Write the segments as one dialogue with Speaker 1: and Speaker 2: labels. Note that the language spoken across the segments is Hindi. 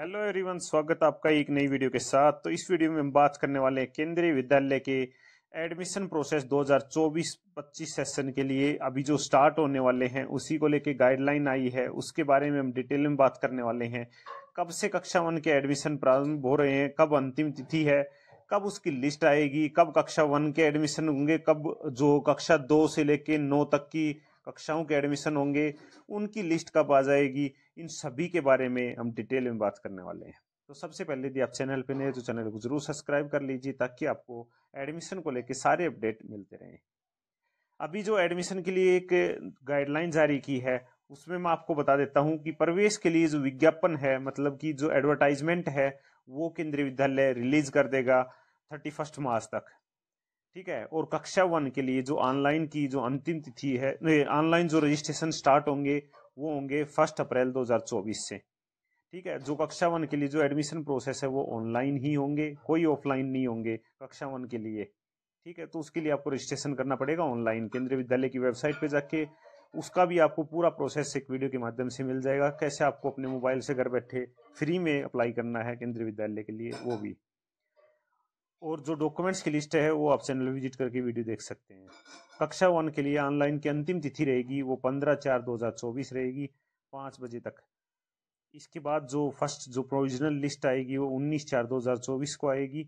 Speaker 1: हेलो एवरीवन स्वागत आपका एक नई वीडियो के साथ तो इस वीडियो में हम बात करने वाले हैं केंद्रीय विद्यालय के एडमिशन प्रोसेस 2024-25 सेशन के लिए अभी जो स्टार्ट होने वाले हैं उसी को लेके गाइडलाइन आई है उसके बारे में हम डिटेल में बात करने वाले हैं कब से कक्षा वन के एडमिशन प्रारंभ हो रहे हैं कब अंतिम तिथि है कब उसकी लिस्ट आएगी कब कक्षा वन के एडमिशन होंगे कब जो कक्षा दो से लेके नौ तक की कक्षाओं के एडमिशन होंगे उनकी लिस्ट कब आ जाएगी इन सभी के बारे में हम डिटेल में बात करने वाले हैं तो सबसे पहले यदि आप चैनल पर नए तो चैनल को जरूर सब्सक्राइब कर लीजिए ताकि आपको एडमिशन को लेकर सारे अपडेट मिलते रहें अभी जो एडमिशन के लिए एक गाइडलाइन जारी की है उसमें मैं आपको बता देता हूँ कि प्रवेश के लिए जो विज्ञापन है मतलब कि जो एडवर्टाइजमेंट है वो केंद्रीय विद्यालय रिलीज कर देगा थर्टी फर्स्ट मार्च तक ठीक है और कक्षा वन के लिए जो ऑनलाइन की जो अंतिम तिथि है ऑनलाइन जो रजिस्ट्रेशन स्टार्ट होंगे वो होंगे फर्स्ट अप्रैल 2024 से ठीक है जो कक्षा वन के लिए जो एडमिशन प्रोसेस है वो ऑनलाइन ही होंगे कोई ऑफलाइन नहीं होंगे कक्षा वन के लिए ठीक है तो उसके लिए आपको रजिस्ट्रेशन करना पड़ेगा ऑनलाइन केंद्रीय विद्यालय की वेबसाइट पे जाके उसका भी आपको पूरा प्रोसेस एक वीडियो के माध्यम से मिल जाएगा कैसे आपको अपने मोबाइल से घर बैठे फ्री में अप्लाई करना है केंद्रीय विद्यालय के लिए वो भी और जो डॉक्यूमेंट्स की लिस्ट है वो आप चैनल विजिट करके वीडियो देख सकते हैं कक्षा वन के लिए ऑनलाइन की अंतिम तिथि रहेगी वो पंद्रह चार दो हज़ार चौबीस रहेगी पाँच बजे तक इसके बाद जो फर्स्ट जो प्रोविजनल लिस्ट आएगी वो उन्नीस चार दो हज़ार चौबीस को आएगी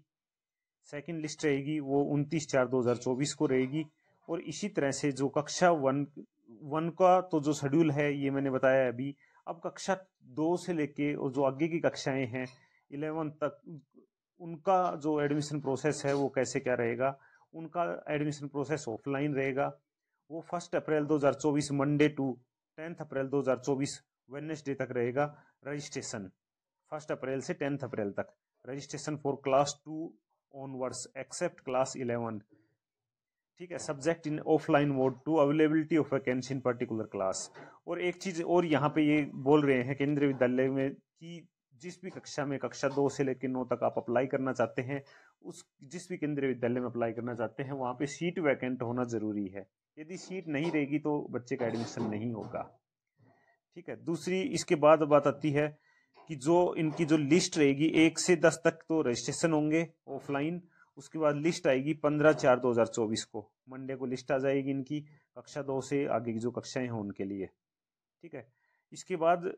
Speaker 1: सेकेंड लिस्ट रहेगी वो उनतीस चार दो हज़ार चौबीस को रहेगी और इसी तरह से जो कक्षा वन वन का तो जो शेड्यूल है ये मैंने बताया अभी अब कक्षा दो से लेके और जो आगे की कक्षाएं हैं इलेवन तक उनका जो एडमिशन प्रोसेस है वो कैसे क्या रहेगा उनका एडमिशन प्रोसेस ऑफलाइन रहेगा वो first April 2024 Monday to tenth April 2024 Wednesday तक रहेगा रजिस्ट्रेशन फर्स्ट अप्रैल से टेंथ अप्रैल तक registration for class two onwards except class eleven ठीक है subject in offline mode to availability of vacancy in particular class और एक चीज और यहाँ पे ये बोल रहे हैं केंद्रीय विद्यालय में कि जिस भी कक्षा में कक्षा दो से लेकर नौ तक आप अप्लाई करना चाहते हैं उस जिस भी केंद्रीय विद्यालय में अप्लाई करना चाहते हैं वहाँ पे सीट वैकेंट होना ज़रूरी है यदि सीट नहीं रहेगी तो बच्चे का एडमिशन नहीं होगा ठीक है दूसरी इसके बाद बात आती है कि जो इनकी जो लिस्ट रहेगी एक से दस तक तो रजिस्ट्रेशन होंगे ऑफलाइन उसके बाद लिस्ट आएगी पंद्रह चार दो हजार चौबीस को मंडे को लिस्ट आ जाएगी इनकी कक्षा दो से आगे की जो कक्षाएं हैं उनके लिए ठीक है इसके बाद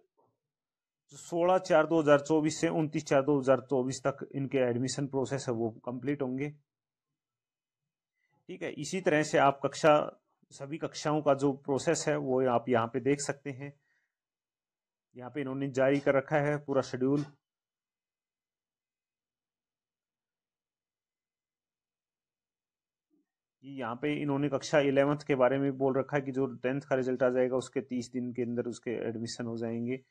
Speaker 1: सोलह चार दो हजार चौबीस से उनतीस चार दो हजार चौबीस तक इनके एडमिशन प्रोसेस है वो कंप्लीट होंगे ठीक है इसी तरह से आप कक्षा सभी कक्षाओं का जो प्रोसेस है वो आप यहाँ पे देख सकते हैं यहाँ पे इन्होंने जारी कर रखा है पूरा शेड्यूल यहाँ पे इन्होंने कक्षा इलेवंथ के बारे में बोल रखा है कि जो टेंथ का रिजल्ट आ जाएगा उसके तीस दिन के अंदर उसके एडमिशन हो जाएंगे